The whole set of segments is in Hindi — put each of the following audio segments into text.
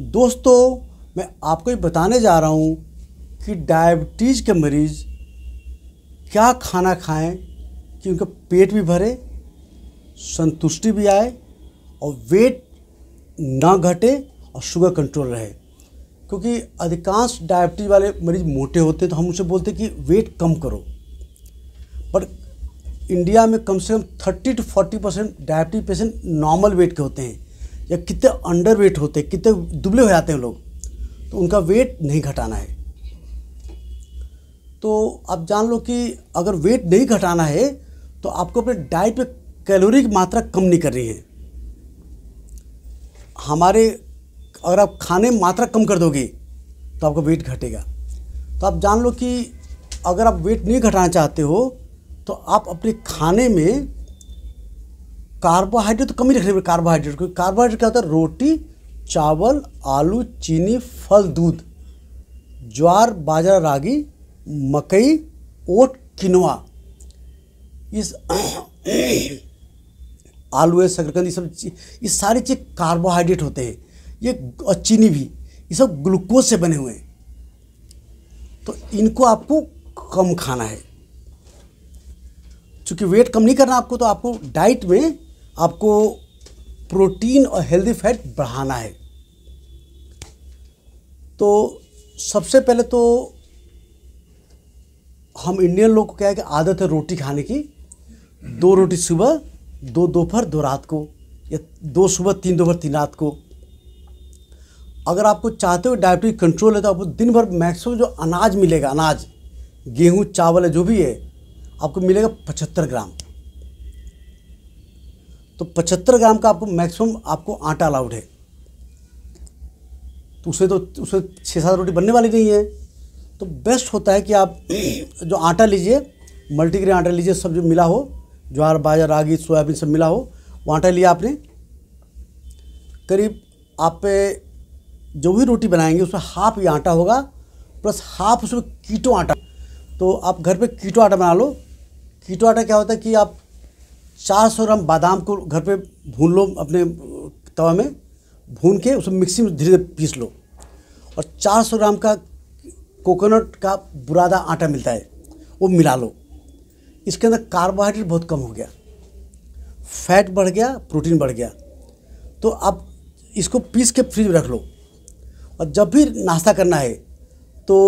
दोस्तों मैं आपको ये बताने जा रहा हूँ कि डायबिटीज़ के मरीज़ क्या खाना खाएं कि उनका पेट भी भरे संतुष्टि भी आए और वेट ना घटे और शुगर कंट्रोल रहे क्योंकि अधिकांश डायबिटीज़ वाले मरीज़ मोटे होते हैं तो हम उनसे बोलते हैं कि वेट कम करो पर इंडिया में कम से कम thirty to forty percent diabetes patient normal weight के होते हैं या कितने अंडर वेट होते कितने दुबले हो जाते हैं लोग तो उनका वेट नहीं घटाना है तो आप जान लो कि अगर वेट नहीं घटाना है तो आपको अपने डाइट पे कैलोरी की मात्रा कम नहीं करनी है हमारे अगर आप खाने में मात्रा कम कर दोगे तो आपका वेट घटेगा तो आप जान लो कि अगर आप वेट नहीं घटाना चाहते हो तो आप अपने खाने में कार्बोहाइड्रेट तो कम ही रख रही कार्बोहाइड्रेट क्योंकि कार्बोहाइड्रेट क्या होता है रोटी चावल आलू चीनी फल दूध ज्वार बाजरा रागी मकई ओट किनवा इस आलू है शकरकंद ये सब ये सारी चीज़ कार्बोहाइड्रेट होते हैं ये और चीनी भी ये सब ग्लूकोज से बने हुए हैं तो इनको आपको कम खाना है चूँकि वेट कम नहीं करना आपको तो आपको डाइट में आपको प्रोटीन और हेल्दी फैट बढ़ाना है तो सबसे पहले तो हम इंडियन लोग को क्या है कि आदत है रोटी खाने की दो रोटी सुबह दो दोपहर दो रात को या दो सुबह तीन दोपहर तीन रात को अगर आपको चाहते हो डायबिटीज कंट्रोल है तो आपको दिन भर मैक्सिमम जो अनाज मिलेगा अनाज गेहूँ चावल है जो भी है आपको मिलेगा पचहत्तर ग्राम तो पचहत्तर ग्राम का आपको मैक्सिमम आपको आटा अलाउड है तो उसे तो उसे छः सात रोटी बनने वाली नहीं है तो बेस्ट होता है कि आप जो आटा लीजिए मल्टीग्रेन आटा लीजिए सब जो मिला हो ज्वार बाजरा रागी सोयाबीन सब मिला हो वो आटा लिया आपने करीब आप पे जो भी रोटी बनाएंगे उसमें हाफ ये आटा होगा प्लस हाफ उसमें कीटो आटा तो आप घर पे कीटो आटा बना लो कीटो आटा क्या होता है कि आप चार सौ ग्राम बादाम को घर पे भून लो अपने तवा में भून के उसमें मिक्सी में धीरे धीरे पीस लो और चार सौ ग्राम का कोकोनट का बुरादा आटा मिलता है वो मिला लो इसके अंदर कार्बोहाइड्रेट बहुत कम हो गया फैट बढ़ गया प्रोटीन बढ़ गया तो आप इसको पीस के फ्रिज में रख लो और जब भी नाश्ता करना है तो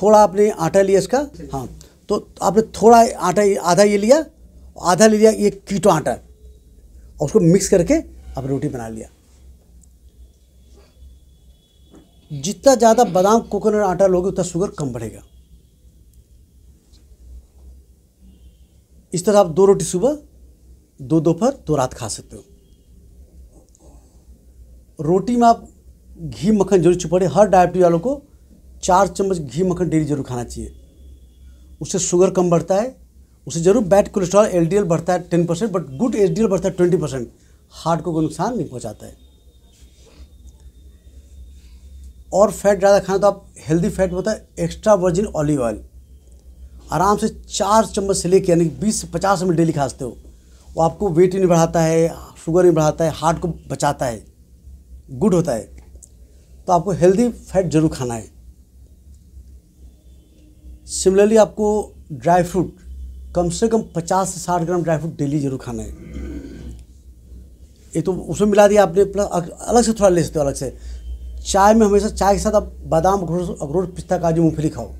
थोड़ा आपने आटा लिया इसका हाँ तो आपने थोड़ा आटा आधा ये लिया आधा ले लिया एक कीटो आटा और उसको मिक्स करके अब रोटी बना लिया जितना ज़्यादा बादाम कोकोनट आटा लोगे उतना शुगर कम बढ़ेगा इस तरह आप दो रोटी सुबह दो दोपहर दो रात खा सकते हो रोटी में आप घी मक्खन जरूर छुपड़े हर डायबिटीज वालों को चार चम्मच घी मक्खन डेली जरूर खाना चाहिए उससे शुगर कम बढ़ता है उसे जरूर बैड कोलेस्ट्रॉल एल डी बढ़ता है ten percent but good H बढ़ता है ट्वेंटी परसेंट हार्ट को कोई नुकसान नहीं पहुँचाता है और फैट ज़्यादा खाना तो आप हेल्दी फैट होता है एक्स्ट्रा वर्जिन ऑलिव ऑयल आराम से चार चम्मच से लेकर यानी बीस से पचास एम डेली खाते हो वो आपको वेट नहीं बढ़ाता है शुगर नहीं बढ़ाता है हार्ट को बचाता है गुड होता है तो आपको हेल्दी फैट जरूर खाना है सिमिलरली आपको ड्राई फ्रूट कम से कम पचास से साठ ग्राम ड्राई फ्रूट डेली जरूर खाना है ये तो उसमें मिला दिया आपने प्लस अलग से थोड़ा ले सकते हो अलग से चाय में हमेशा चाय के साथ आप बादाम अखरोट अखरोट पिस्ता काजू मूँगफली खाओ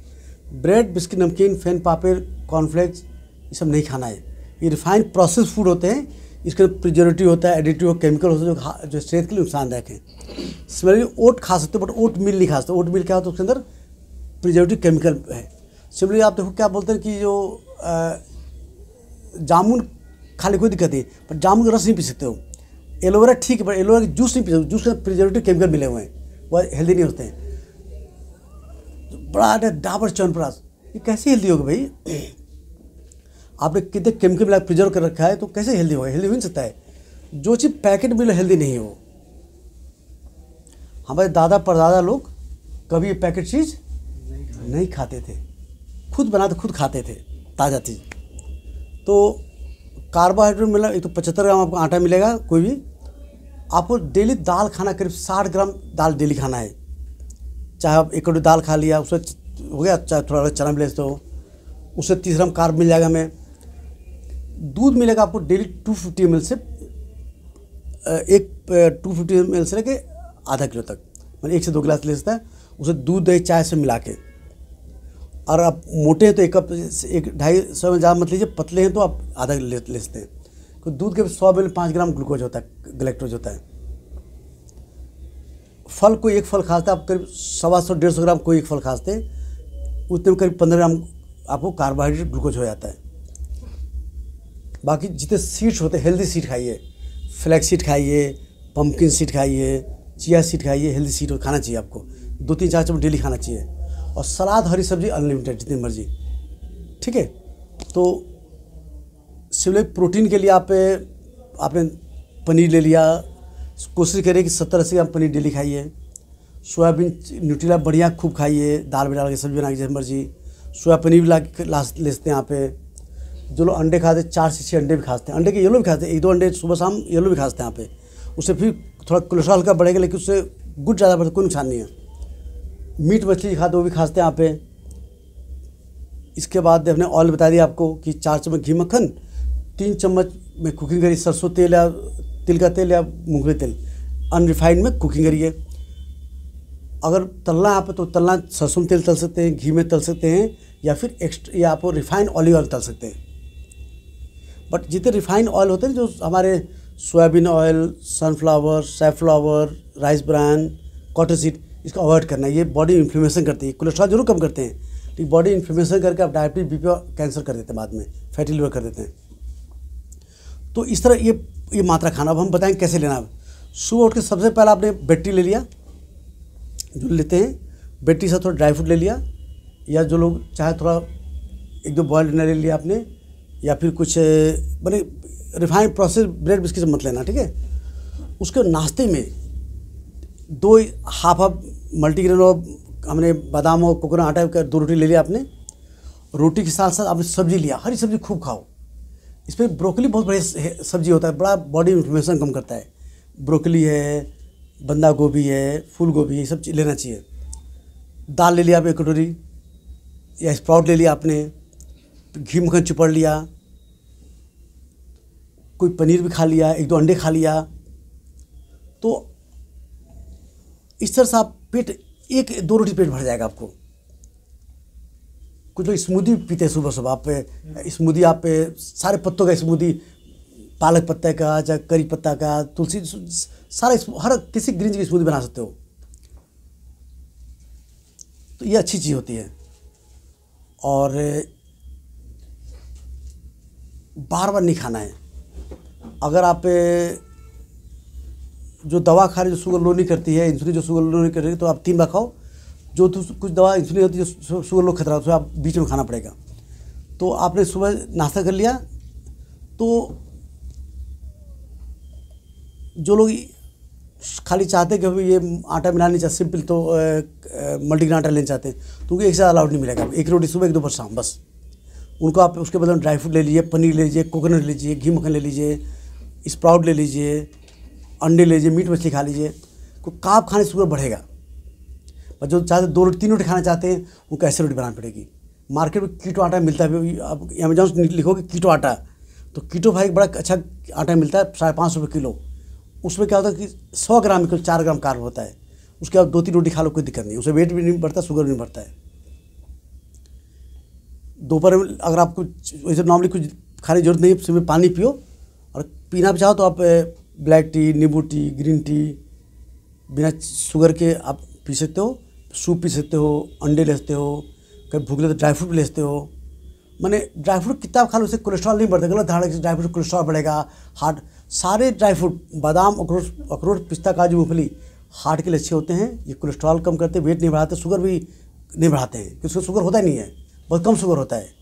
ब्रेड बिस्किट नमकीन फैन पापड़ कॉर्नफ्लेक्स ये सब नहीं खाना है ये रिफाइंड प्रोसेस फूड होते हैं इसके अंदर प्रिजर्वेटिव होता है एडिटिव केमिकल होता है जो सेहत के लिए नुकसानदायक है सिमिलरली ओट खा सकते हो बट ओट मिल नहीं खा सकते ओट मिल क्या होता है उसके अंदर प्रिजर्वेटिव केमिकल है सिमिलरली आप देखो क्या बोलते हैं कि जो जामुन खाली कोई दिक्कत नहीं पर जामुन का रस नहीं पी सकते हो एलोवेरा ठीक है पर एलोवेरा के जूस नहीं पी सकते जूस में प्रिजर्वेटिव केमिकल मिले हुए हैं वह हेल्दी नहीं होते हैं बड़ा डाबर चौनप्रास ये कैसे हेल्दी होगा भाई आपने कितने केमिकल मिला प्रिजर्व कर रखा है तो कैसे हेल्दी होगा हेल्दी हो नहीं सकता है जो चीज़ पैकेट मिले हेल्दी नहीं हो हमारे दादा परदादा लोग कभी ये पैकेट चीज़ नहीं खाते थे खुद बनाते खुद खाते थे ताज़ा चीज़ तो कार्बोहाइड्रेट मिला एक तो पचहत्तर ग्राम आपको आटा मिलेगा कोई भी आपको डेली दाल खाना करीब साठ ग्राम दाल डेली खाना है चाहे आप एक कटोरी दाल खा लिया उससे हो गया चाहे थोड़ा चना मिले तो उससे तीस ग्राम कार्ब मिल जाएगा हमें दूध मिलेगा आपको डेली टू फिफ्टी एम से एक टू फिफ्टी एम से लेके आधा किलो तक मतलब एक से दो गिलास ले सकता है उसे दूध दही चाय से मिला के और आप मोटे हैं तो एक कप एक ढाई सौ एम ज़्यादा मत लीजिए पतले हैं तो आप आधा ले लेते हैं तो दूध के सौ एम पाँच ग्राम ग्लूकोज होता है गलेक्ट्रोज होता है फल कोई एक फल खाते आप करीब सवा सौ डेढ़ सौ ग्राम कोई एक फल खाते उतने में करीब पंद्रह ग्राम आपको कार्बोहाइड्रेट ग्लूकोज हो जाता है बाकी जितने सीड्स होते हैं हेल्दी सीड खाइए फ्लैक्स सीड खाइए पम्पकिन सीड खाइए चिया सीड खाइए हेल्दी सीड खाना चाहिए आपको दो तीन चार चम्मच डेली खाना चाहिए और सलाद हरी सब्जी अनलिमिटेड जितनी मर्जी ठीक है तो सिवले प्रोटीन के लिए आप आपने पनीर ले लिया कोशिश करिए कि सत्तर अस्सी ग्राम पनीर डेली खाइए सोयाबीन न्यूट्रीला बढ़िया खूब खाइए दाल में डाल के सब्जी बना के जैसे मर्जी सोया पनीर भी ला ले सकते हैं यहाँ पे जो लोग अंडे खाते हैं चार से छः अंडे भी खाते हैं अंडे के येलो भी खाते हैं एक दो अंडे सुबह शाम येलो भी खाते हैं यहाँ पे उससे फिर थोड़ा कोलेस्ट्रॉल का बढ़ेगा लेकिन उससे गुड ज़्यादा बढ़ता मतलब कोई नुकसान नहीं है मीट मछली खाते वो भी खाते हैं यहाँ पे इसके बाद हमने ऑयल बता दिया आपको कि चार चम्मच घी मक्खन तीन चम्मच में कुकिंग करिए सरसों तेल या तिल का तेल या मूंगफली तेल अनरिफाइंड में कुकिंग करिए अगर तलना आप तो तलना सरसों तेल तल सकते हैं घी में तल सकते हैं या फिर एक्स्ट्रा या आप रिफाइंड ऑलिव ऑयल तल सकते हैं बट जितने रिफाइंड ऑयल होते हैं जो हमारे soybean oil sunflower safflower rice bran cotton seed इसको अवॉइड करना है ये बॉडी इन्फ्लेमेशन करती है कोलेस्ट्रॉल जरूर कम करते हैं लेकिन बॉडी इन्फ्लेमेशन करके आप डायबिटीज बीपी और कैंसर कर देते हैं बाद में फैटी लिवर कर देते हैं तो इस तरह ये ये मात्रा खाना अब हम बताएं कैसे लेना सुबह उठ के सबसे पहले आपने बैटरी ले लिया जो लेते हैं बैटरी से थोड़ा ड्राई फ्रूट ले लिया या जो लोग चाहे थोड़ा एक दो बॉयल अंडा ले लिया आपने या फिर कुछ मैंने रिफाइंड प्रोसेस ब्रेड बिस्किट मत लेना ठीक है उसके नाश्ते में दो हाफ हाफ मल्टीग्रेन और हमने बादाम और कोकोना आटा का दो रोटी ले लिया आपने रोटी के साथ साथ आपने सब्जी लिया हरी सब्जी खूब खाओ इस पर ब्रोकली बहुत बढ़िया सब्जी होता है बड़ा बॉडी इन्फ्लेमेशन कम करता है ब्रोकली है बंदा गोभी है फूल गोभी ये सब लेना चाहिए दाल ले लिया आप एक कटोरी या स्प्राउट ले लिया आपने घी मखन चुपड़ लिया कोई पनीर भी खा लिया एक दो अंडे खा लिया तो इस तरह से आप पेट एक दो रोटी पेट भर जाएगा आपको कुछ लोग स्मूदी पीते हैं सुबह सुबह आप पे स्मूदी आप पे सारे पत्तों का स्मूदी पालक पत्ते का चाहे करी पत्ता का तुलसी सारा हर किसी ग्रीन की स्मूदी बना सकते हो तो ये अच्छी चीज़ होती है और बार बार नहीं खाना है अगर आप जो दवा खा रहे जो शुगर लो नहीं करती है इंसुलिन जो शुगर लो नहीं करती है तो आप तीन बार खाओ जो तो कुछ दवा इंसुलिन होती है जो शुगर लो खतरा होता है आप बीच में खाना पड़ेगा तो आपने सुबह नाश्ता कर लिया तो जो लोग खाली चाहते हैं कि ये आटा मिला नहीं चाहते सिंपल तो मल्टीग्रेन आटा लेना चाहते हैं तो उनको एक साथ अलाउड नहीं मिलेगा एक रोटी सुबह एक दोपहर शाम बस उनको आप उसके बदले ड्राई फ्रूट ले लीजिए पनीर ले लीजिए कोकोनट ले लीजिए घी मक्खन ले लीजिए स्प्राउट ले लीजिए अंडे लीजिए मीट मछली खा लीजिए को काप खाने से शुगर बढ़ेगा पर जो चाहते दो रोटी तीन रोटी खाना चाहते हैं उनको ऐसे रोटी बनानी पड़ेगी मार्केट में कीटो आटा मिलता है आप अमेजोन से लिखोगे कीटो आटा तो कीटो भाई बड़ा अच्छा आटा मिलता है साढ़े पाँच सौ रुपये किलो उसमें क्या होता है कि सौ ग्राम में चार ग्राम कार्ब होता है उसके बाद दो तीन रोटी खा लो कोई दिक्कत नहीं उसे वेट भी नहीं बढ़ता शुगर भी नहीं बढ़ता है दोपहर में अगर आपको वैसे नॉर्मली कुछ खाने की जरूरत नहीं है उसमें पानी पियो और पीना भी चाहो तो आप ब्लैक टी नींबू टी ग्रीन टी बिना शुगर के आप पी सकते हो सूप पी सकते हो अंडे ले सकते हो कभी भूख लगे तो ड्राई फ्रूट भी ले सकते हो मैंने ड्राई फ्रूट कितना खा लो उससे कोलेस्ट्रॉल नहीं बढ़ता गलत धारणा ड्राई फ्रूट कोलेस्ट्रॉल बढ़ेगा हार्ट सारे ड्राई फ्रूट बादाम अखरोट अखरोट पिस्ता काजू मूंगफली हार्ट के लिए अच्छे होते हैं ये कोलेस्ट्रॉल कम करते वेट नहीं बढ़ाते शुगर भी नहीं बढ़ाते हैं क्योंकि शुगर होता ही नहीं है बहुत कम शुगर होता है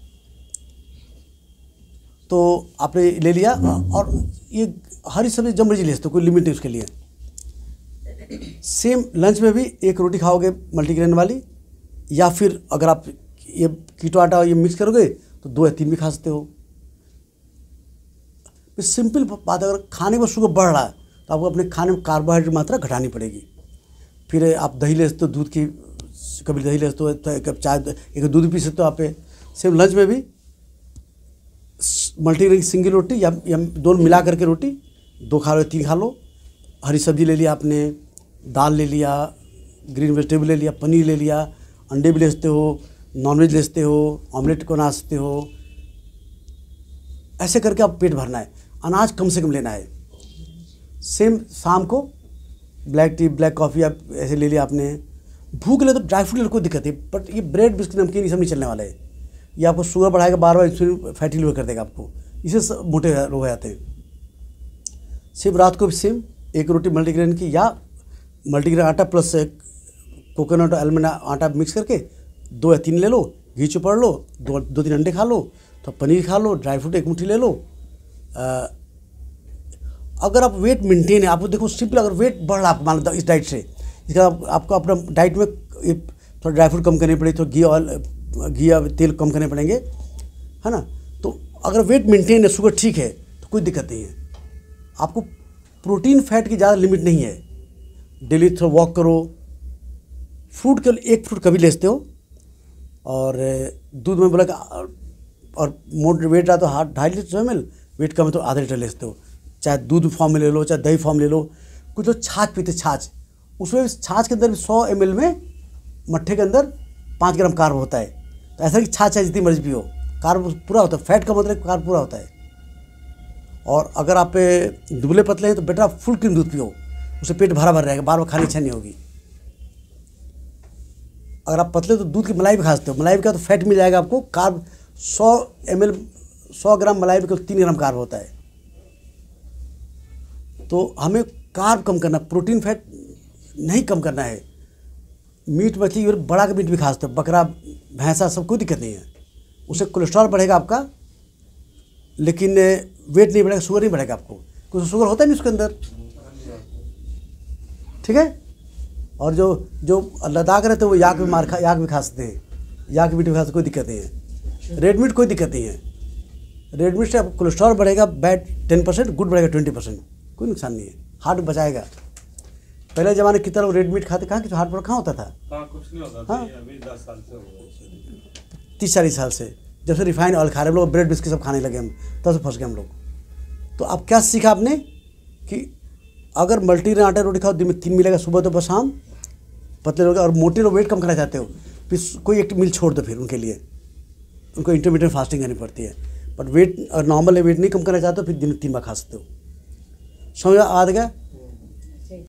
तो आपने ले लिया और ये हरी सब्जी जब मर्जी ले सकते हो कोई लिमिट नहीं उसके लिए सेम लंच में भी एक रोटी खाओगे मल्टीग्रेन वाली या फिर अगर आप ये कीटो आटा ये मिक्स करोगे तो दो या तीन भी खा सकते हो सिंपल तो बात अगर खाने में शुगर बढ़ रहा है तो आपको अपने खाने में कार्बोहाइड्रेट मात्रा घटानी पड़ेगी फिर आप दही ले सकते हो दूध की कभी दही ले सकते हो तो एक चाय एक दूध पी सकते हो आप सेम लंच में भी मल्टी सिंगल रोटी या, या दोनों मिला करके रोटी दो खा लो तीन खा लो हरी सब्जी ले लिया आपने दाल ले लिया ग्रीन वेजिटेबल ले लिया पनीर ले लिया अंडे भी ले सकते हो नॉनवेज ले सकते हो ऑमलेट को बना सकते हो ऐसे करके आप पेट भरना है अनाज कम से कम लेना है सेम शाम को ब्लैक टी ब्लैक कॉफ़ी आप ऐसे ले लिया आपने भूख ले तो ड्राई फ्रूट ले कोई दिक्कत है बट ये ब्रेड बिस्किट नमकीन ये सब नहीं चलने वाला है ये आपको शुगर बढ़ाएगा बार बार इंसुलिन फैटी लिवर कर देगा आपको इसे मोटे रोग जाते हैं सिर्फ रात को भी सेम एक रोटी मल्टीग्रेन की या मल्टीग्रेन आटा प्लस एक कोकोनट और एलमंड आटा मिक्स करके दो या तीन ले लो घी चुपड़ लो दो दो तीन अंडे खा लो तो पनीर खा लो ड्राई फ्रूट एक मुट्ठी ले लो आ, अगर आप वेट मेंटेन है आपको देखो सिंपल अगर वेट बढ़ रहा आप मान इस डाइट से इसका आप, आपको अपना डाइट में थोड़ा ड्राई फ्रूट कम करनी पड़ेगी थोड़ा तो घी ऑयल घी या तेल कम करने पड़ेंगे है ना तो अगर वेट मेंटेन है शुगर ठीक है तो कोई दिक्कत नहीं है आपको प्रोटीन फैट की ज़्यादा लिमिट नहीं है डेली थोड़ा वॉक करो फ्रूट केवल एक फ्रूट कभी ले हो और दूध में बोला और मोट वेट रहा तो हाथ ढाई लीटर सौ एम वेट कम है तो आधा लीटर ले सकते हो चाहे दूध फॉर्म में ले लो चाहे दही फॉर्म ले लो कुछ लोग छाछ पीते छाछ उसमें छाछ के अंदर सौ एम में मट्ठे के अंदर पाँच ग्राम कार्ब होता है तो ऐसा कि छाछ है जितनी मर्जी पियो कार्ब पूरा होता है फैट का मतलब कार्ब पूरा होता है और अगर आप दुबले पतले हैं तो बेटा फुल क्रीम दूध पियो उससे पेट भरा भर रहेगा बार बार खाने इच्छा नहीं होगी अगर आप पतले तो दूध की मलाई भी खा सकते हो मलाई भी का तो फैट मिल जाएगा आपको कार्ब सौ एम एल सौ ग्राम मलाई भी का तीन ग्राम कार्ब होता है तो हमें कार्ब कम करना प्रोटीन फैट नहीं कम करना है मीट मछली और बड़ा का मीट भी खा सकते हो बकरा भैंसा सब कोई दिक्कत नहीं है उससे कोलेस्ट्रॉल बढ़ेगा आपका लेकिन वेट नहीं बढ़ेगा शुगर नहीं बढ़ेगा आपको कुछ तो शुगर होता नहीं उसके अंदर ठीक है और जो जो लद्दाख रहते हैं तो वो याक भी मार खा याक भी खा सकते हैं याक मीट भी खा सकते कोई दिक्कत नहीं है रेड मीट कोई दिक्कत नहीं है रेड मीट से कोलेस्ट्रॉल बढ़ेगा बैड टेन परसेंट गुड बढ़ेगा ट्वेंटी परसेंट कोई नुकसान नहीं है हार्ट बचाएगा पहले ज़माने कितना लोग रेड मीट खाते कहाँ हार्ट पर तो कहाँ होता था कुछ नहीं होता हाँ तीस चालीस साल से जब से रिफाइंड ऑयल खा रहे हम लोग ब्रेड बिस्किट सब खाने लगे हम तब से फंस गए हम लोग तो अब क्या सीखा आपने कि अगर मल्टीग्रेन आटा रोटी खाओ दिन में तीन मिलेगा सुबह तो बस शाम पतले लोग और मोटे लोग वेट कम करना चाहते हो फिर कोई एक मील छोड़ दो फिर उनके लिए उनको इंटरमीडिएट फास्टिंग करनी पड़ती है बट वेट नॉर्मल वेट नहीं कम करना चाहते हो फिर दिन में तीन बार खा सकते हो समझ आ गया